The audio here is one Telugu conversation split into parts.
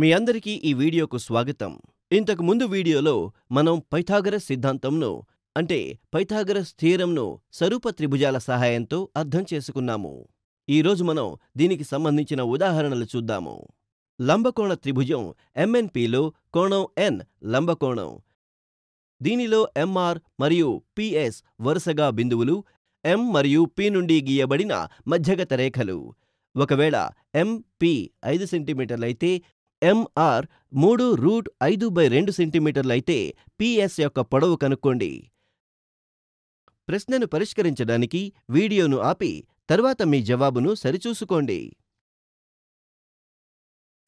మీ అందరికీ ఈ వీడియోకు స్వాగతం ఇంతకు ముందు వీడియోలో మనం పైథాగరస్ సిద్ధాంతంను అంటే పైథాగరస్ థియరంను సరూప త్రిభుజాల సహాయంతో అర్థం చేసుకున్నాము ఈరోజు మనం దీనికి సంబంధించిన ఉదాహరణలు చూద్దాము లంబకోణ త్రిభుజం ఎంఎన్పిలో కోణం ఎన్ లంబకోణం దీనిలో ఎంఆర్ మరియు పిఎస్ వరుసగా బిందువులు ఎం మరియు పి నుండి గీయబడిన మధ్యగత రేఖలు ఒకవేళ ఎంపి ఐదు సెంటీమీటర్లైతే ఎంఆర్ మూడు రూట్ ఐదు బై రెండు సెంటీమీటర్లైతే పిఎస్ యొక్క పొడవు కనుక్కోండి ప్రశ్నను పరిష్కరించడానికి వీడియోను ఆపి తర్వాత మీ జవాబును సరిచూసుకోండి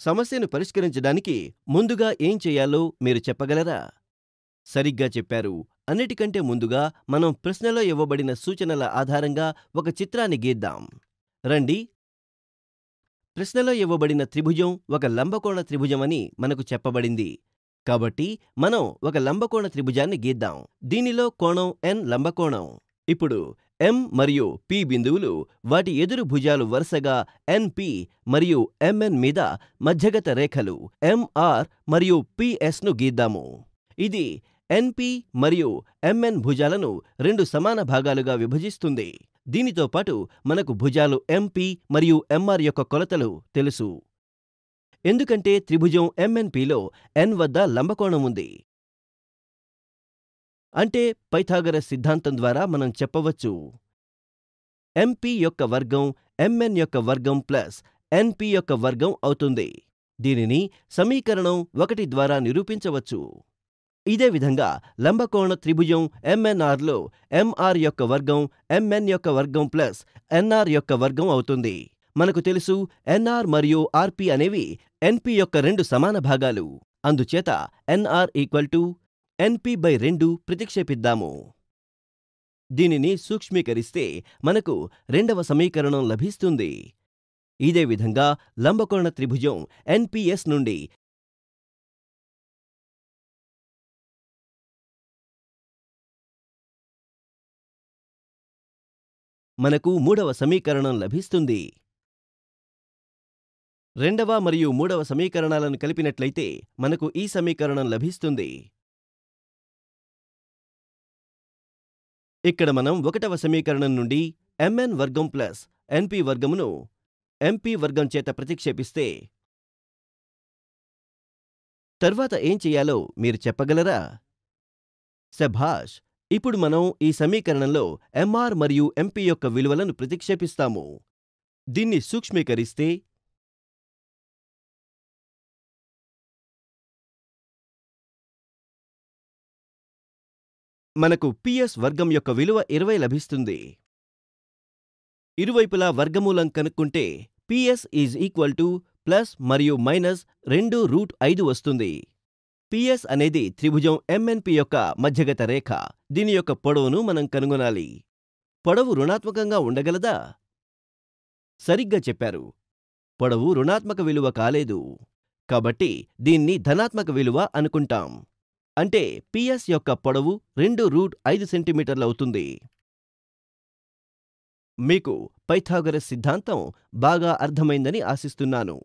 సమస్యను పరిష్కరించడానికి ముందుగా ఏం చేయాలో మీరు చెప్పగలరా సరిగ్గా చెప్పారు అన్నిటికంటే ముందుగా మనం ప్రశ్నలో ఇవ్వబడిన సూచనల ఆధారంగా ఒక చిత్రాన్ని గీద్దాం రండి ప్రశ్నలో ఇవ్వబడిన త్రిభుజం ఒక లంబకోణ త్రిభుజమని మనకు చెప్పబడింది కాబట్టి మనం ఒక లంబకోణ త్రిభుజాన్ని గీద్దాం దీనిలో కోణం ఎన్ లంబకోణం ఇప్పుడు ఎం మరియు పి బిందువులు వాటి ఎదురు భుజాలు వరుసగా ఎన్పి మరియు ఎంఎన్ మీద మధ్యగత రేఖలు ఎంఆర్ మరియు పిఎస్ను గీద్దాము ఇది ఎన్పి మరియు ఎంఎన్ భుజాలను రెండు సమాన భాగాలుగా విభజిస్తుంది దీనితో పాటు మనకు భుజాలు ఎంపీ మరియు ఎంఆర్ యొక్క కొలతలు తెలుసు ఎందుకంటే త్రిభుజం ఎంఎన్పిలో ఎన్ వద్ద లంబకోణం ఉంది అంటే పైథాగరస్ సిద్ధాంతం ద్వారా మనం చెప్పవచ్చు ఎంపీ యొక్క వర్గం ఎంఎన్ యొక్క వర్గం ప్లస్ ఎన్పి యొక్క వర్గం అవుతుంది దీనిని సమీకరణం ఒకటి ద్వారా నిరూపించవచ్చు ఇదే విధంగా లంబకోణ త్రిభుజం ఎంఎన్ఆర్లో ఎంఆర్ యొక్క వర్గం ఎంఎన్ యొక్క వర్గం ప్లస్ ఎన్ఆర్ యొక్క వర్గం అవుతుంది మనకు తెలుసు ఎన్ఆర్ మరియు ఆర్పి అనేవి ఎన్పి యొక్క రెండు సమాన భాగాలు అందుచేత NR equal to NP by రెండు ప్రతిక్షేపిద్దాము దీనిని సూక్ష్మీకరిస్తే మనకు రెండవ సమీకరణం లభిస్తుంది ఇదే విధంగా లంబకోణ త్రిభుజం ఎన్పిఎస్ నుండి మనకు మూడవ సమీకరణం లభిస్తుంది రెండవ మరియు మూడవ సమీకరణాలను కలిపినట్లయితే మనకు ఈ సమీకరణం లభిస్తుంది ఇక్కడ మనం ఒకటవ సమీకరణం నుండి ఎంఎన్ వర్గం ప్లస్ ఎన్పి వర్గమును ఎంపి వర్గం చేత ప్రతిక్షేపిస్తే తర్వాత ఏం చెయ్యాలో మీరు చెప్పగలరా సభాష్ ఇప్పుడు మనం ఈ సమీకరణంలో ఎంఆర్ మరియు ఎంపి యొక్క విలువలను ప్రతిక్షేపిస్తాము దీన్ని సూక్ష్మీకరిస్తే మనకు పిఎస్ వర్గం యొక్క విలువ ఇరవై లభిస్తుంది ఇరువైపులా వర్గమూలం కనుక్కుంటే PS is equal to plus మరియు మైనస్ రెండు రూట్ ఐదు వస్తుంది పిఎస్ అనేది త్రిభుజం ఎంఎన్పి యొక్క మధ్యగత రేఖ దీని యొక్క పొడవును మనం కనుగొనాలి పొడవు రుణాత్మకంగా ఉండగలదా సరిగ్గా చెప్పారు పొడవు రుణాత్మక విలువ కాలేదు కాబట్టి దీన్ని ధనాత్మక విలువ అనుకుంటాం అంటే పిఎస్ యొక్క పొడవు రెండు రూట్ ఐదు సెంటీమీటర్లవుతుంది మీకు పైథాగరస్ సిద్ధాంతం బాగా అర్థమైందని ఆశిస్తున్నాను